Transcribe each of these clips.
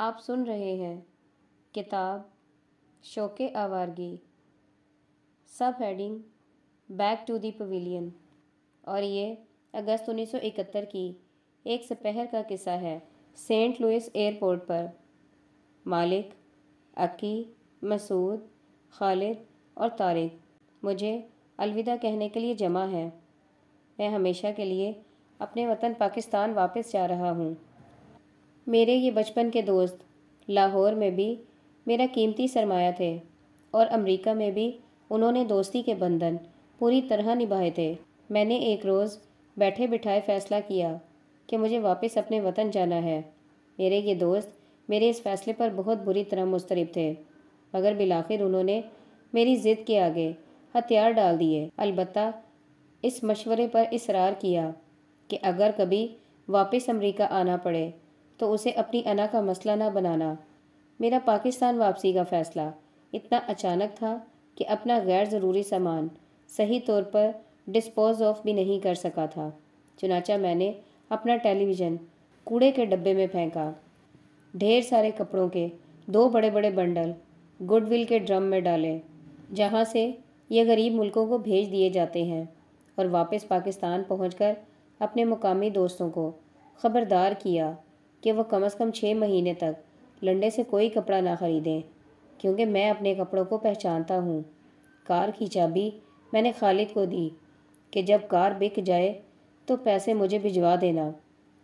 आप सुन रहे हैं किताब शोके आवारगी सब heading back to the pavilion और ये अगस्त 1971 की एक सपहर का किस्सा है सेंट लुइस एयरपोर्ट पर मालिक अकी मसूद खालिद और तारिक मुझे अलविदा कहने के लिए जमा है मैं हमेशा के लिए अपने वतन पाकिस्तान वापस जा रहा हूँ मेरे ये बचपन के दोस्त लाहौर में भी मेरा कीमती सरमाया थे और अमेरिका में भी उन्होंने दोस्ती के बंधन पूरी तरह निभाए थे मैंने एक रोज़ बैठे बिठाए फैसला किया कि मुझे वापस अपने वतन जाना है मेरे ये दोस्त मेरे इस फैसले पर बहुत बुरी तरह मुस्तरब थे मगर बिलाखिर उन्होंने मेरी ज़िद के आगे हथियार डाल दिए अलबत् इस मशवरे पर इसरार किया कि अगर कभी वापस अमेरिका आना पड़े तो उसे अपनी अना का मसला ना बनाना मेरा पाकिस्तान वापसी का फ़ैसला इतना अचानक था कि अपना गैर ज़रूरी सामान सही तौर पर डिस्पोज ऑफ भी नहीं कर सका था चुनाचा मैंने अपना टेलीविज़न कूड़े के डब्बे में फेंका ढेर सारे कपड़ों के दो बड़े बड़े बंडल गुडविल के ड्रम में डाले जहाँ से ये गरीब मुल्कों को भेज दिए जाते हैं और वापस पाकिस्तान पहुँच अपने मुकामी दोस्तों को ख़बरदार किया कि वह कम से कम छः महीने तक लंडे से कोई कपड़ा ना ख़रीदें क्योंकि मैं अपने कपड़ों को पहचानता हूँ कार की चाबी मैंने खालिद को दी कि जब कार बिक जाए तो पैसे मुझे भिजवा देना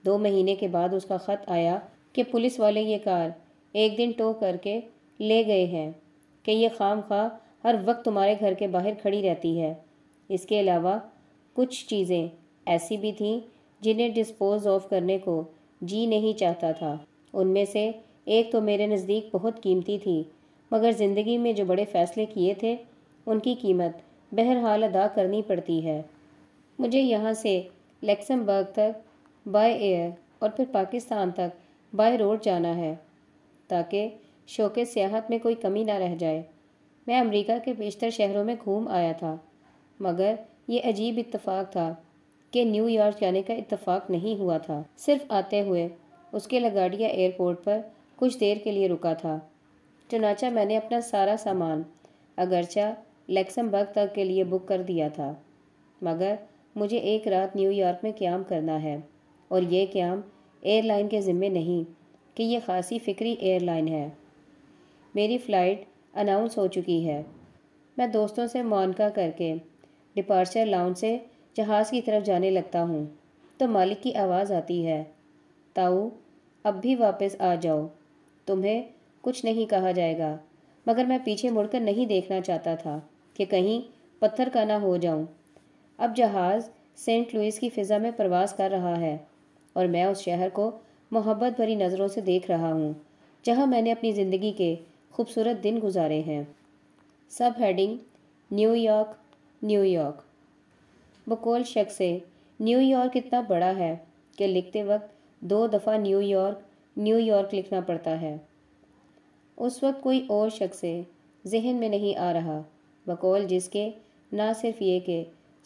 दो महीने के बाद उसका ख़त आया कि पुलिस वाले ये कार एक दिन टो करके ले गए हैं कि यह खाम खा हर वक्त तुम्हारे घर के बाहर खड़ी रहती है इसके अलावा कुछ चीज़ें ऐसी भी थीं जिन्हें डिस्पोज ऑफ करने को जी नहीं चाहता था उनमें से एक तो मेरे नज़दीक बहुत कीमती थी मगर ज़िंदगी में जो बड़े फ़ैसले किए थे उनकी कीमत बहरहाल अदा करनी पड़ती है मुझे यहाँ से लेक्समबर्ग तक बाय एयर और फिर पाकिस्तान तक बाय रोड जाना है ताकि शौके सियाहत में कोई कमी ना रह जाए मैं अमेरिका के बेशतर शहरों में घूम आया था मगर ये अजीब इत्तेफाक था के न्यूयॉर्क जाने का इतफ़ाक़ नहीं हुआ था सिर्फ आते हुए उसके लगाडिया एयरपोर्ट पर कुछ देर के लिए रुका था चनाचा मैंने अपना सारा सामान अगरचा लेक्समबर्ग तक के लिए बुक कर दिया था मगर मुझे एक रात न्यूयॉर्क में क्याम करना है और ये क्याम एयरलाइन के ज़िम्मे नहीं कि ये खासी फ़िक्री एयरलाइन है मेरी फ़्लाइट अनाउंस हो चुकी है मैं दोस्तों से मोनका करके डिपार्चर लाउंज से जहाज़ की तरफ जाने लगता हूँ तो मालिक की आवाज़ आती है ताऊ अब भी वापस आ जाओ तुम्हें कुछ नहीं कहा जाएगा मगर मैं पीछे मुड़कर नहीं देखना चाहता था कि कहीं पत्थर का ना हो जाऊं। अब जहाज़ सेंट लुइस की फ़िज़ा में प्रवास कर रहा है और मैं उस शहर को मोहब्बत भरी नज़रों से देख रहा हूँ जहाँ मैंने अपनी ज़िंदगी के खूबसूरत दिन गुजारे हैं सब हेडिंग न्यूयॉर्क न्यूयॉर्क बकौल शख्स है न्यूयॉर्क इतना बड़ा है कि लिखते वक्त दो दफ़ा न्यूयॉर्क न्यूयॉर्क लिखना पड़ता है उस वक्त कोई और शख्स है जहन में नहीं आ रहा बकौल जिसके ना सिर्फ ये कि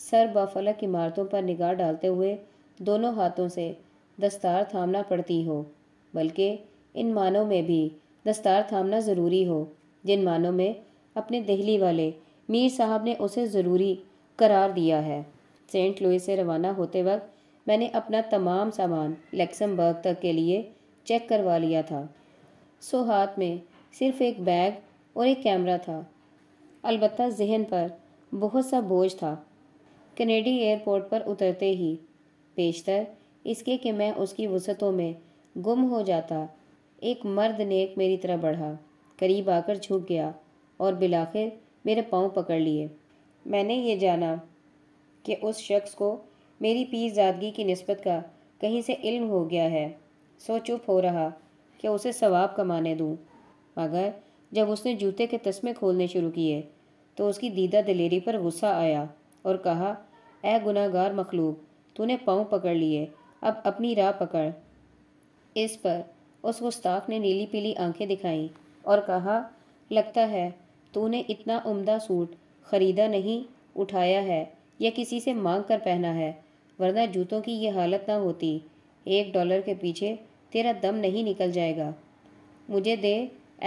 सर बाफलक इमारतों पर निगाह डालते हुए दोनों हाथों से दस्तार थामना पड़ती हो बल्कि इन मानों में भी दस्तार थामना ज़रूरी हो जिन मानों में अपने दहली वाले मीर साहब ने उसे ज़रूरी करार दिया है सेंट लुई से रवाना होते वक्त मैंने अपना तमाम सामान लेक्समबर्ग तक के लिए चेक करवा लिया था सो हाथ में सिर्फ एक बैग और एक कैमरा था अलबत् जहन पर बहुत सा बोझ था कनेडी एयरपोर्ट पर उतरते ही बेशतर इसके कि मैं उसकी वसतों में गुम हो जाता एक मर्द नेक मेरी तरह बढ़ा करीब आकर झुक गया और बिलाखिर मेरे पाँव पकड़ लिए मैंने ये जाना कि उस शख्स को मेरी पीरजादगी की नस्बत का कहीं से इल्म हो गया है सो चुप हो रहा कि उसे सवाब कमाने दूँ मगर जब उसने जूते के तस्मे खोलने शुरू किए तो उसकी दीदा दिलेरी पर गुस्सा आया और कहा ए गुनागार मखलूक तूने पाँव पकड़ लिए अब अपनी राह पकड़ इस पर उस गुस्ताख ने नीली पीली आंखें दिखाई और कहा लगता है तूने इतना उम्दा सूट ख़रीदा नहीं उठाया है या किसी से मांग कर पहना है वरना जूतों की ये हालत ना होती एक डॉलर के पीछे तेरा दम नहीं निकल जाएगा मुझे दे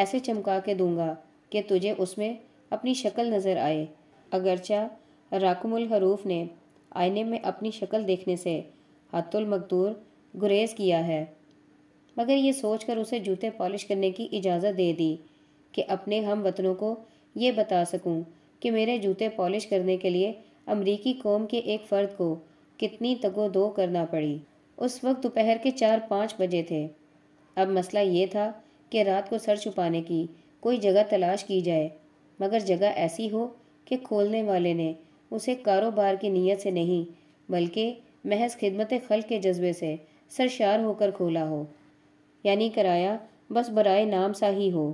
ऐसे चमका के दूंगा कि तुझे उसमें अपनी शक्ल नज़र आए अगरचा राकमुल हरूफ ने आईने में अपनी शक्ल देखने से हतुल मकदूर गुरेज किया है मगर ये सोचकर उसे जूते पॉलिश करने की इजाज़त दे दी कि अपने हम वतनों को ये बता सकूं कि मेरे जूते पॉलिश करने के लिए अमरीकी कौम के एक फ़र्द को कितनी तगो दो करना पड़ी उस वक्त दोपहर के चार पाँच बजे थे अब मसला ये था कि रात को सर छुपाने की कोई जगह तलाश की जाए मगर जगह ऐसी हो कि खोलने वाले ने उसे कारोबार की नीयत से नहीं बल्कि महज खिदमत खल के जज्बे से सरशार होकर खोला हो यानी कराया बस बरए नाम सा ही हो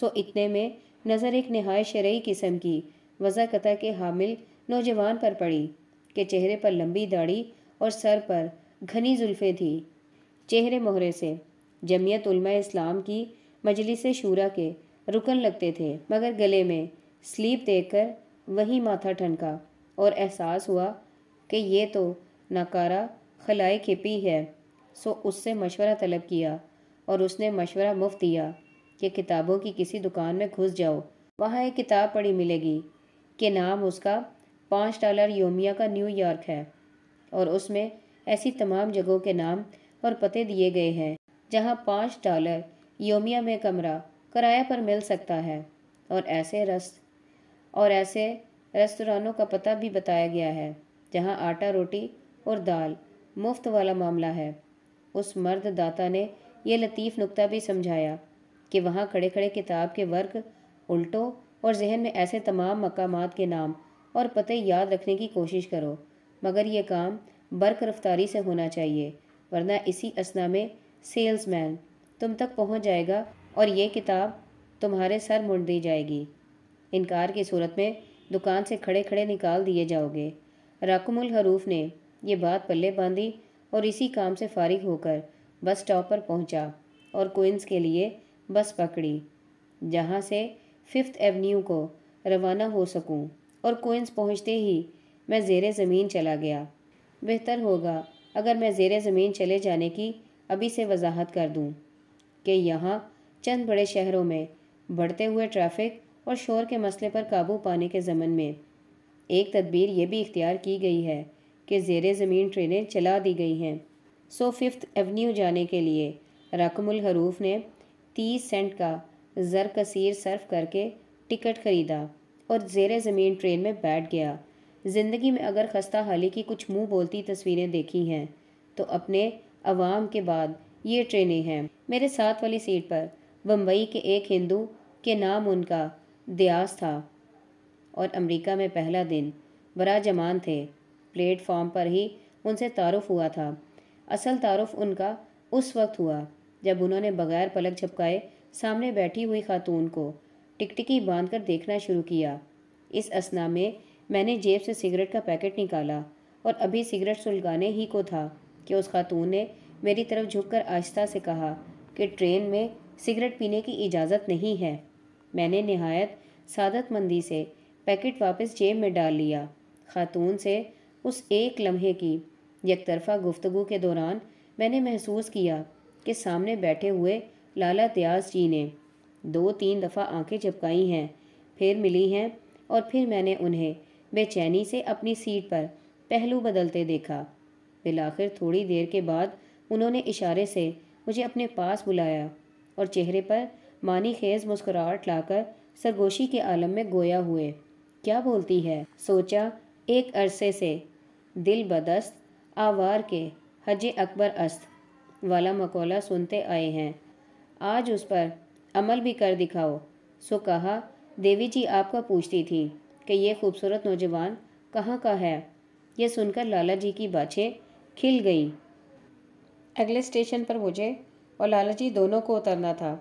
सो इतने में नज़र एक नहाय शरय किस्म की वज़ा कता के हामिल नौजवान पर पड़ी के चेहरे पर लंबी दाढ़ी और सर पर घनी जुल्फ़े थी चेहरे मोहरे से जमियत उलमा इस्लाम की मजलिस शूरा के रुकन लगते थे मगर गले में स्लीप कर वही माथा ठनका और एहसास हुआ कि ये तो नाकारा खलाए खिपी है सो उससे मशवरा तलब किया और उसने मशवरा मुफ्त दिया कि किताबों की किसी दुकान में घुस जाओ वहाँ एक किताब पढ़ी मिलेगी के नाम उसका पाँच डॉलर योमिया का न्यूयॉर्क है और उसमें ऐसी तमाम जगहों के नाम और पते दिए गए हैं जहाँ पाँच डॉलर योमिया में कमरा किराया पर मिल सकता है और ऐसे रस और ऐसे रेस्तरानों का पता भी बताया गया है जहाँ आटा रोटी और दाल मुफ्त वाला मामला है उस मर्द दाता ने यह लतीफ़ नुक्ता भी समझाया कि वहाँ खड़े खड़े किताब के वर्क उल्टों और जहन में ऐसे तमाम मकामात के नाम और पते याद रखने की कोशिश करो मगर ये काम बर्क रफ्तारी से होना चाहिए वरना इसी असना में सेल्समैन तुम तक पहुंच जाएगा और ये किताब तुम्हारे सर मुड़ दी जाएगी इनकार की सूरत में दुकान से खड़े खड़े निकाल दिए जाओगे राकुमुल हरूफ ने ये बात पल्ले बांधी और इसी काम से फारिग होकर बस स्टॉप पर पहुंचा और क्विंस के लिए बस पकड़ी जहां से फिफ्थ एवेन्यू को रवाना हो सकूं और कोइंस पहुंचते ही मैं जेर ज़मीन चला गया बेहतर होगा अगर मैं जेर ज़मीन चले जाने की अभी से वजाहत कर दूं कि यहाँ चंद बड़े शहरों में बढ़ते हुए ट्रैफिक और शोर के मसले पर काबू पाने के ज़मन में एक तदबीर ये भी इख्तियार की गई है कि जेर ज़मीन ट्रेनें चला दी गई हैं सो फिफ्थ एवन्यू जाने के लिए रकमुल हरूफ ने तीस सेंट का जरकसीर सर्फ करके टिकट ख़रीदा और जेर ज़मीन ट्रेन में बैठ गया ज़िंदगी में अगर खस्ता हाली की कुछ मुंह बोलती तस्वीरें देखी हैं तो अपने अवाम के बाद ये ट्रेनें हैं मेरे साथ वाली सीट पर बम्बई के एक हिंदू के नाम उनका दयास था और अमेरिका में पहला दिन बड़ा जमान थे प्लेटफॉर्म पर ही उनसे तारुफ हुआ था असल तारुफ उनका उस वक्त हुआ जब उन्होंने बगैर पलक झपकाए सामने बैठी हुई खातून को टिकटिकी बांध कर देखना शुरू किया इस असना में मैंने जेब से सिगरेट का पैकेट निकाला और अभी सिगरेट सुलगाने ही को था कि उस खातून ने मेरी तरफ झुककर आहिस्ता से कहा कि ट्रेन में सिगरेट पीने की इजाज़त नहीं है मैंने नहायत सादतमंदी से पैकेट वापस जेब में डाल लिया खातून से उस एक लम्हे की यकतरफा गुफ्तु के दौरान मैंने महसूस किया कि सामने बैठे हुए लाला त्याज जी ने दो तीन दफ़ा आंखें चिपकाई हैं फिर मिली हैं और फिर मैंने उन्हें बेचैनी से अपनी सीट पर पहलू बदलते देखा बिलाखिर थोड़ी देर के बाद उन्होंने इशारे से मुझे अपने पास बुलाया और चेहरे पर मानी खेज मुस्कुराहट लाकर सरगोशी के आलम में गोया हुए क्या बोलती है सोचा एक अरसे से दिल बदस्त आवार के हज अकबर अस्त वाला मकौला सुनते आए हैं आज उस पर अमल भी कर दिखाओ सो कहा देवी जी आपका पूछती थी कि यह खूबसूरत नौजवान कहाँ का है यह सुनकर लाला जी की बाछें खिल गई अगले स्टेशन पर मुझे और लाला जी दोनों को उतरना था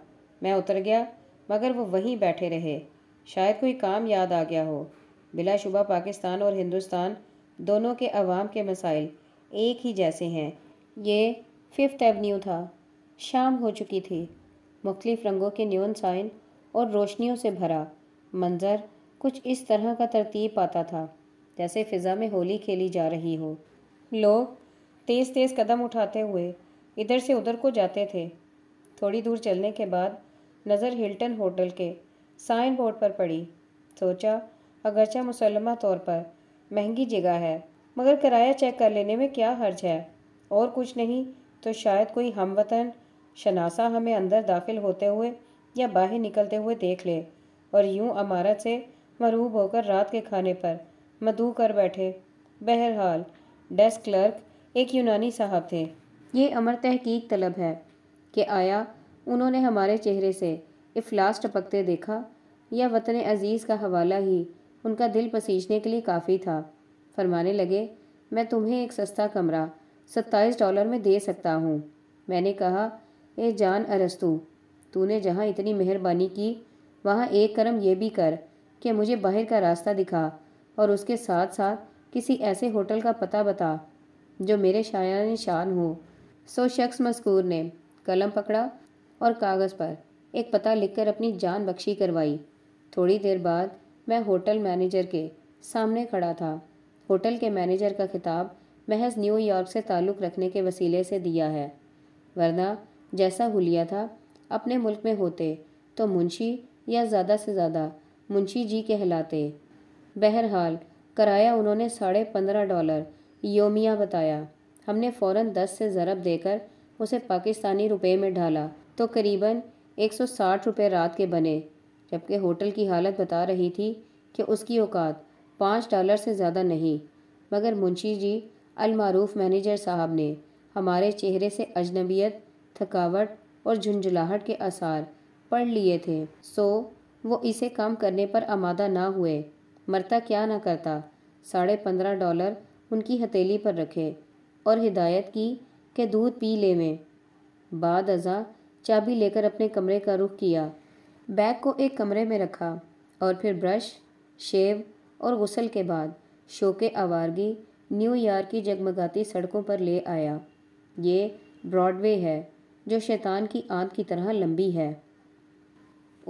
मैं उतर गया मगर वो वहीं बैठे रहे शायद कोई काम याद आ गया हो बिलाशुबा पाकिस्तान और हिंदुस्तान दोनों के अवाम के मसाइल एक ही जैसे हैं ये फिफ्थ एवन्यू था शाम हो चुकी थी मुख्तफ रंगों के न्यून साइन और रोशनियों से भरा मंज़र कुछ इस तरह का तरतीब पाता था जैसे फ़िज़ा में होली खेली जा रही हो लोग तेज़ तेज़ कदम उठाते हुए इधर से उधर को जाते थे थोड़ी दूर चलने के बाद नज़र हिल्टन होटल के साइन बोर्ड पर पड़ी सोचा अगरचा मुसलमा तौर पर महंगी जगह है मगर किराया चेक कर लेने में क्या हर्ज है और कुछ नहीं तो शायद कोई हमवतन शनासा हमें अंदर दाखिल होते हुए या बाहर निकलते हुए देख ले और यूं अमारत से मरूब होकर रात के खाने पर मदू कर बैठे बहरहाल डेस्क क्लर्क एक यूनानी साहब थे ये अमर तहकीक तलब है कि आया उन्होंने हमारे चेहरे से इफलास टपकते देखा या वतन अजीज़ का हवाला ही उनका दिल पसीजने के लिए काफ़ी था फरमाने लगे मैं तुम्हें एक सस्ता कमरा सत्ताईस डॉलर में दे सकता हूँ मैंने कहा ए जान अरस्तु तूने जहाँ इतनी मेहरबानी की वहाँ एक कर्म ये भी कर कि मुझे बाहर का रास्ता दिखा और उसके साथ साथ किसी ऐसे होटल का पता बता जो मेरे शायान निशान हो सो शख्स मस्कूर ने कलम पकड़ा और कागज़ पर एक पता लिखकर अपनी जान बख्शी करवाई थोड़ी देर बाद मैं होटल मैनेजर के सामने खड़ा था होटल के मैनेजर का खिताब महज न्यूयॉर्क से ताल्लुक़ रखने के वसीले से दिया है वरना जैसा हुलिया था अपने मुल्क में होते तो मुंशी या ज़्यादा से ज़्यादा मुंशी जी कहलाते बहरहाल कराया उन्होंने साढ़े पंद्रह डॉलर योमिया बताया हमने फ़ौर दस से ज़रब देकर उसे पाकिस्तानी रुपए में ढाला तो करीबन एक सौ साठ रुपये रात के बने जबकि होटल की हालत बता रही थी कि उसकी औकात पाँच डॉलर से ज़्यादा नहीं मगर मुंशी जी अलमारूफ मैनेजर साहब ने हमारे चेहरे से अजनबियत थकावट और झुंझुलाहट के आसार पढ़ लिए थे सो वो इसे काम करने पर आमादा ना हुए मरता क्या ना करता साढ़े पंद्रह डॉलर उनकी हथेली पर रखे और हिदायत की कि दूध पी ले में बाद अजा चाबी लेकर अपने कमरे का रुख किया बैग को एक कमरे में रखा और फिर ब्रश शेव और गसल के बाद शोके आवारगी न्यूयॉर्क की जगमगाती सड़कों पर ले आया ये ब्रॉडवे है जो शैतान की आंत की तरह लंबी है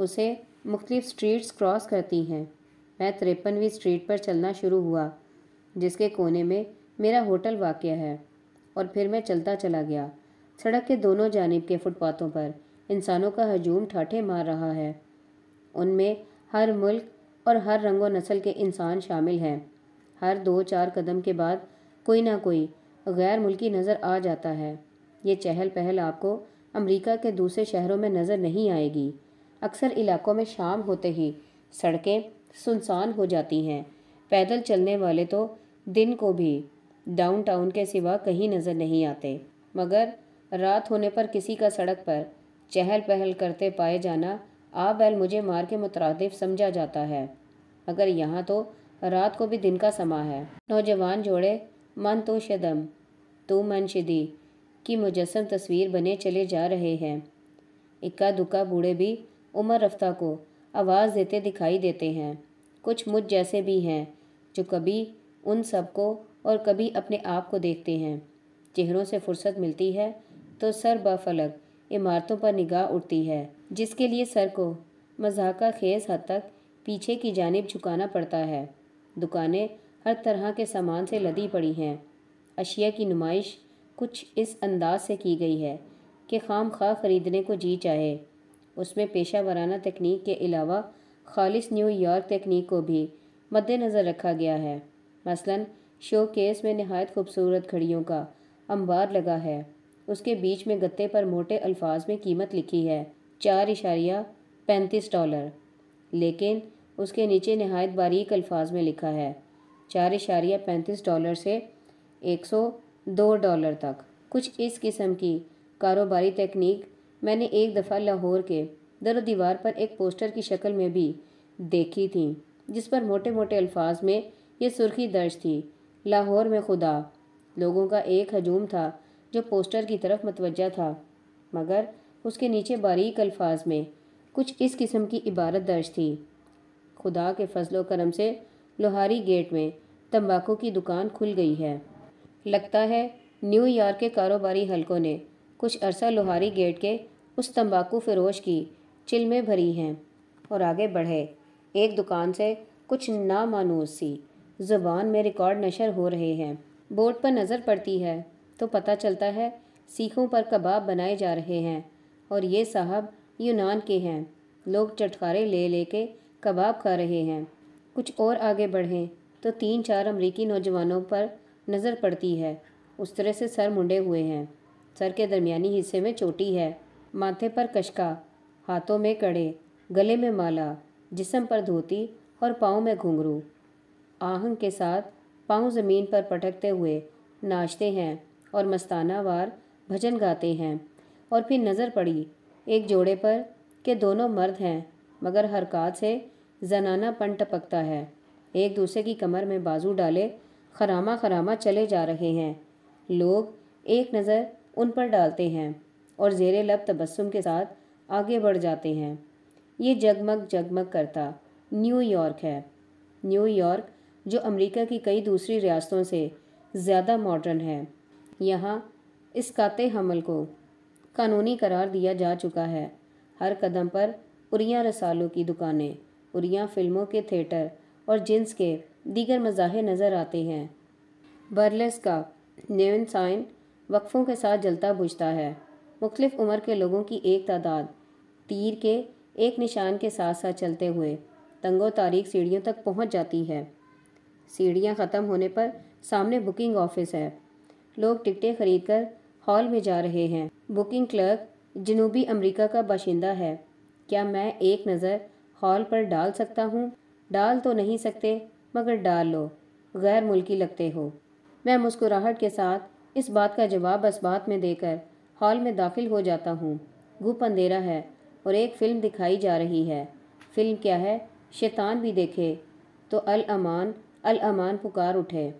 उसे मुख्तलिफ स्ट्रीट्स क्रॉस करती हैं मैं तिरपनवीं स्ट्रीट पर चलना शुरू हुआ जिसके कोने में मेरा होटल वाक़ है और फिर मैं चलता चला गया सड़क के दोनों जानब के फुटपाथों पर इंसानों का हजूम ठाठे मार रहा है उनमें हर मुल्क और हर रंगो नस्ल के इंसान शामिल हैं हर दो चार कदम के बाद कोई ना कोई गैर मुल्की नज़र आ जाता है ये चहल पहल आपको अमेरिका के दूसरे शहरों में नज़र नहीं आएगी अक्सर इलाकों में शाम होते ही सड़कें सुनसान हो जाती हैं पैदल चलने वाले तो दिन को भी डाउनटाउन के सिवा कहीं नज़र नहीं आते मगर रात होने पर किसी का सड़क पर चहल पहल करते पाए जाना आ बैल मुझे मार के मुतरद समझा जाता है मगर यहाँ तो रात को भी दिन का समा है नौजवान जोड़े मन तो शदम तू मन शिदी की मुजस्म तस्वीर बने चले जा रहे हैं इक्का दुक्का बूढ़े भी उमर रफ्ता को आवाज़ देते दिखाई देते हैं कुछ मुझ जैसे भी हैं जो कभी उन सबको और कभी अपने आप को देखते हैं चेहरों से फुर्सत मिलती है तो सर बफलक इमारतों पर निगाह उठती है जिसके लिए सर को मजाका खेज हद तक पीछे की जानब झुकाना पड़ता है दुकानें हर तरह के सामान से लदी पड़ी हैं अशिया की नुमाइश कुछ इस अंदाज से की गई है कि खाम खा ख़रीदने को जी चाहे उसमें पेशा वराना तकनीक के अलावा खालिश न्यूयॉर्क तकनीक को भी मद्देनज़र रखा गया है मसलन शो केस में नहायत खूबसूरत घड़ियों का अंबार लगा है उसके बीच में गत्ते पर मोटे अल्फाज में कीमत लिखी है चार इशारिया पैंतीस डॉलर लेकिन उसके नीचे नहायत बारीक अल्फाज में लिखा है चार इशारिया पैंतीस डॉलर से एक सौ दो डॉलर तक कुछ इस किस्म की कारोबारी तकनीक मैंने एक दफ़ा लाहौर के दर दीवार पर एक पोस्टर की शक्ल में भी देखी थी जिस पर मोटे मोटे अल्फाज में ये सुर्खी दर्ज थी लाहौर में खुदा लोगों का एक हजूम था जो पोस्टर की तरफ मतवजा था मगर उसके नीचे बारीक अल्फाज में कुछ इस किस्म की इबारत दर्ज थी खुदा के फजलोक्रम से लोहारी गेट में तंबाकू की दुकान खुल गई है लगता है न्यूयॉर्क के कारोबारी हलकों ने कुछ अरसा लोहारी गेट के उस तंबाकू फरोश की चिल में भरी हैं और आगे बढ़े एक दुकान से कुछ नामानूस सी ज़ुबान में रिकॉर्ड नशर हो रहे हैं बोर्ड पर नज़र पड़ती है तो पता चलता है सीखों पर कबाब बनाए जा रहे हैं और ये साहब यूनान के हैं लोग चटकारे ले लेके कबाब खा रहे हैं कुछ और आगे बढ़ें तो तीन चार अमरीकी नौजवानों पर नज़र पड़ती है उस तरह से सर मुंडे हुए हैं सर के दरमियानी हिस्से में चोटी है माथे पर कशका हाथों में कड़े गले में माला जिसम पर धोती और पाँव में घुंघरू आहंग के साथ पाँव ज़मीन पर पटकते हुए नाचते हैं और मस्तानावार भजन गाते हैं और फिर नज़र पड़ी एक जोड़े पर के दोनों मर्द हैं मगर हरकत से जनाना पन टपकता है एक दूसरे की कमर में बाजू डाले खरामा खरामा चले जा रहे हैं लोग एक नज़र उन पर डालते हैं और जेर लब तबस्सुम के साथ आगे बढ़ जाते हैं ये जगमग जगमग करता न्यूयॉर्क है न्यूयॉर्क जो अमेरिका की कई दूसरी रियासतों से ज़्यादा मॉडर्न है यहाँ इस काते हमल को कानूनी करार दिया जा चुका है हर कदम पर उरिया रसालों की दुकानें उरिया फिल्मों के थिएटर और जिन्स के दीगर मज़ाहिर नज़र आते हैं बर्लेस का नेवन साइन वक्फ़ों के साथ जलता बुझता है मुख्तफ उम्र के लोगों की एक तादाद तीर के एक निशान के साथ साथ चलते हुए तंगो तारीख सीढ़ियों तक पहुंच जाती है सीढ़ियां ख़त्म होने पर सामने बुकिंग ऑफिस है लोग टिकटें खरीद कर हॉल में जा रहे हैं बुकिंग क्लर्क जनूबी अमेरिका का बाशिंदा है क्या मैं एक नज़र हॉल पर डाल सकता हूँ डाल तो नहीं सकते मगर डाल लो गैर मुल्की लगते हो मैं मुस्कुराहट के साथ इस बात का जवाब बस बात में देकर हॉल में दाखिल हो जाता हूँ गुप अंधेरा है और एक फ़िल्म दिखाई जा रही है फ़िल्म क्या है शैतान भी देखे तो अल अमान अल अमान पुकार उठे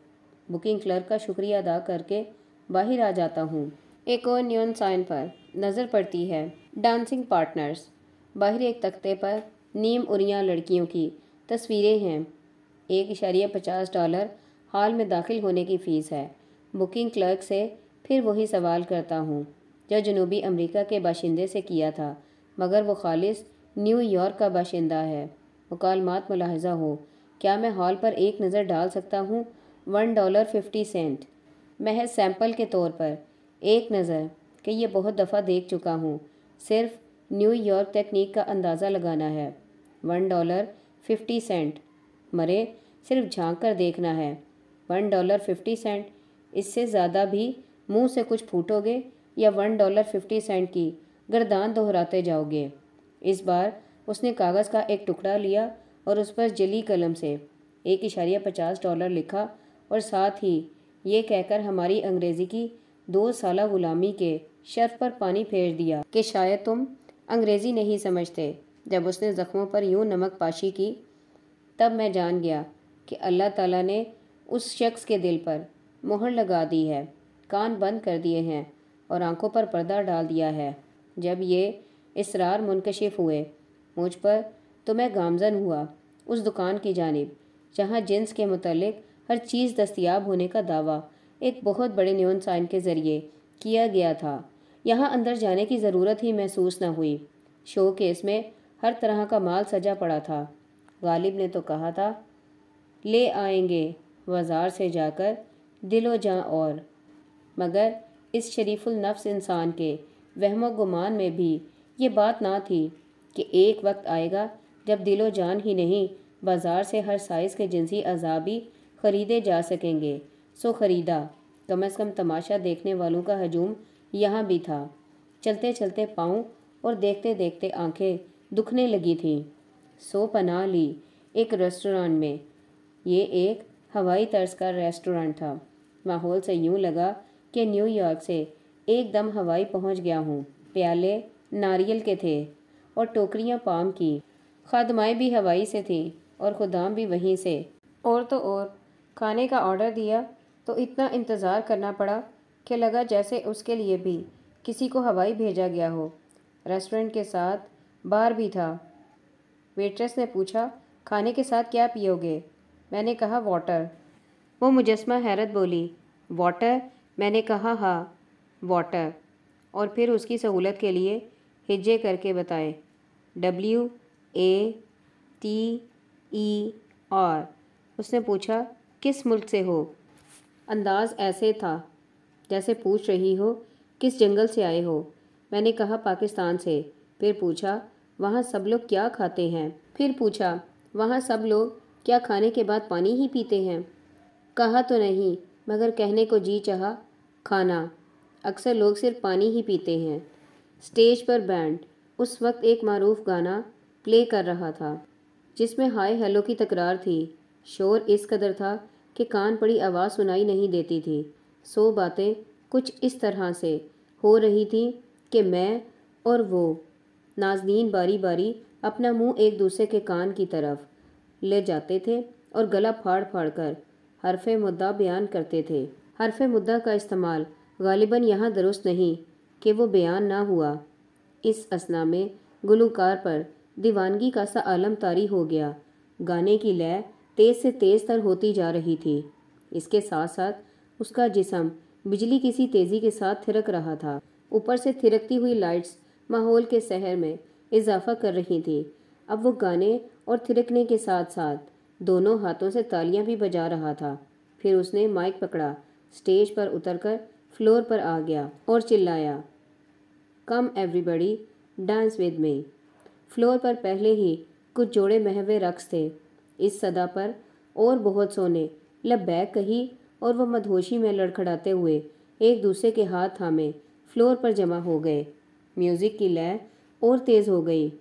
बुकिंग क्लर्क का शुक्रिया अदा करके बाहर आ जाता हूँ एक और न्यून साइन पर नज़र पड़ती है डांसिंग पार्टनर्स बाहर एक तख्ते पर नीम उरियाँ लड़कियों की तस्वीरें हैं एक इशारिया पचास डॉलर हॉल में दाखिल होने की फ़ीस है बुकिंग क्लर्क से फिर वही सवाल करता हूँ जो जनूबी अमेरिका के बाशिंदे से किया था मगर वो न्यू न्यूयॉर्क का बाशिंदा है मुकालमात मुलाहजा हो क्या मैं हॉल पर एक नज़र डाल सकता हूँ वन डॉलर फिफ्टी सेंट महज सैंपल के तौर पर एक नज़र कि ये बहुत दफ़ा देख चुका हूँ सिर्फ न्यूयॉर्क तकनीक का अंदाज़ा लगाना है वन डॉलर फिफ्टी सेंट मरे सिर्फ झांक कर देखना है वन डॉलर फिफ्टी सेंट इससे ज़्यादा भी मुंह से कुछ फूटोगे या वन डॉलर फिफ्टी सेंट की गर्दान दोहराते जाओगे इस बार उसने कागज़ का एक टुकड़ा लिया और उस पर जली कलम से एक इशारिया पचास डॉलर लिखा और साथ ही ये कहकर हमारी अंग्रेज़ी की दो साल गुलामी के शर्फ पर पानी फेर दिया कि शायद तुम अंग्रेज़ी नहीं समझते जब उसने ज़ख्मों पर यूं नमक पाशी की तब मैं जान गया कि अल्लाह ताला ने उस शख्स के दिल पर मोहर लगा दी है कान बंद कर दिए हैं और आंखों पर पर्दा डाल दिया है जब ये इसरार मुनकशिफ हुए मुझ पर तो मैं गामजन हुआ उस दुकान की जानब जहाँ जिन्स के मतलब हर चीज़ दस्तियाब होने का दावा एक बहुत बड़े न्यून साइन के ज़रिए किया गया था यहाँ अंदर जाने की ज़रूरत ही महसूस न हुई शो केस में हर तरह का माल सजा पड़ा था गालिब ने तो कहा था ले आएंगे बाज़ार से जाकर दिलो जहाँ और मगर इस शरीफुल नफ्स इंसान के वहम गुमान में भी ये बात ना थी कि एक वक्त आएगा जब दिलो जान ही नहीं बाज़ार से हर साइज़ के जिनसी अजाबी ख़रीदे जा सकेंगे सो ख़रीदा कम अज़ कम तमाशा देखने वालों का हजूम यहाँ भी था चलते चलते पाँव और देखते देखते आंखें दुखने लगी थीं सो पना ली एक रेस्टोरेंट में ये एक हवाई तर्ज का रेस्टोरेंट था माहौल से यूं लगा कि न्यूयॉर्क से एकदम हवाई पहुंच गया हूँ प्याले नारियल के थे और टोकरियाँ पाम की खादमाएँ भी हवाई से थीं और खुदाम भी वहीं से और तो और खाने का ऑर्डर दिया तो इतना इंतज़ार करना पड़ा कि लगा जैसे उसके लिए भी किसी को हवाई भेजा गया हो रेस्टोरेंट के साथ बार भी था वेट्रेस ने पूछा खाने के साथ क्या पियोगे मैंने कहा वाटर वो मुजस्मा हैरत बोली वाटर मैंने कहा हाँ वाटर और फिर उसकी सहूलत के लिए हिज्जे करके बताए W A T E R उसने पूछा किस मुल्क से हो अंदाज़ ऐसे था जैसे पूछ रही हो किस जंगल से आए हो मैंने कहा पाकिस्तान से फिर पूछा वहाँ सब लोग क्या खाते हैं फिर पूछा वहाँ सब लोग क्या खाने के बाद पानी ही पीते हैं कहा तो नहीं मगर कहने को जी चाह खाना अक्सर लोग सिर्फ पानी ही पीते हैं स्टेज पर बैंड उस वक्त एक मरूफ गाना प्ले कर रहा था जिसमें हाय हेलो की तकरार थी शोर इस कदर था कि कान पड़ी आवाज़ सुनाई नहीं देती थी सो बातें कुछ इस तरह से हो रही थी कि मैं और वो नाजनीन बारी बारी अपना मुंह एक दूसरे के कान की तरफ ले जाते थे और गला फाड़ फाड़ कर हरफ मुद्दा बयान करते थे हरफ मुद्दा का इस्तेमाल गालिबा यहाँ दुरुस्त नहीं कि वो बयान ना हुआ इस असना में गुलूकार पर दीवानगी का सा आलम तारी हो गया गाने की लय तेज़ से तेज़ तर होती जा रही थी इसके साथ साथ उसका जिसम बिजली किसी तेज़ी के साथ थिरक रहा था ऊपर से थिरकती हुई लाइट्स माहौल के शहर में इजाफा कर रही थी अब वो गाने और थिरकने के साथ साथ दोनों हाथों से तालियां भी बजा रहा था फिर उसने माइक पकड़ा स्टेज पर उतरकर फ्लोर पर आ गया और चिल्लाया come everybody dance with me floor पर पहले ही कुछ जोड़े महवे रक्स थे इस सदा पर और बहुत सोने लबैक कही और वह मधोशी में लड़खड़ाते हुए एक दूसरे के हाथ थामे फ्लोर पर जमा हो गए म्यूज़िक की लय और तेज़ हो गई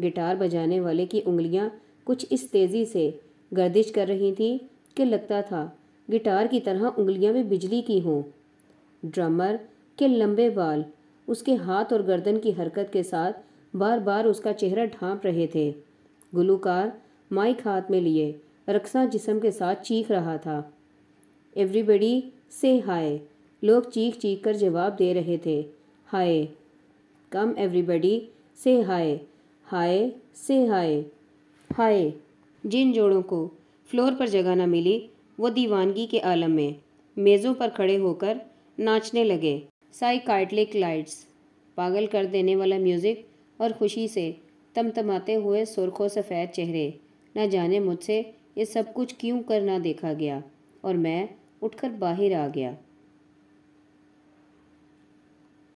गिटार बजाने वाले की उंगलियां कुछ इस तेज़ी से गर्दिश कर रही थी कि लगता था गिटार की तरह उंगलियां भी बिजली की हों ड्रमर के लंबे बाल उसके हाथ और गर्दन की हरकत के साथ बार बार उसका चेहरा ढांप रहे थे गुलूकार माइक हाथ में लिए रक्सा जिसम के साथ चीख रहा था एवरीबडी से हाय लोग चीख चीख कर जवाब दे रहे थे हाय कम एवरीबडी से हाय हाय से हाय हाय जिन जोड़ों को फ्लोर पर जगह न मिली वो दीवानगी के आलम में मेज़ों पर खड़े होकर नाचने लगे साइकाइटलिक लाइट्स पागल कर देने वाला म्यूज़िक और खुशी से तमतमाते हुए सुरखों सफ़ेद चेहरे न जाने मुझसे ये सब कुछ क्यों कर ना देखा गया और मैं उठकर बाहर आ गया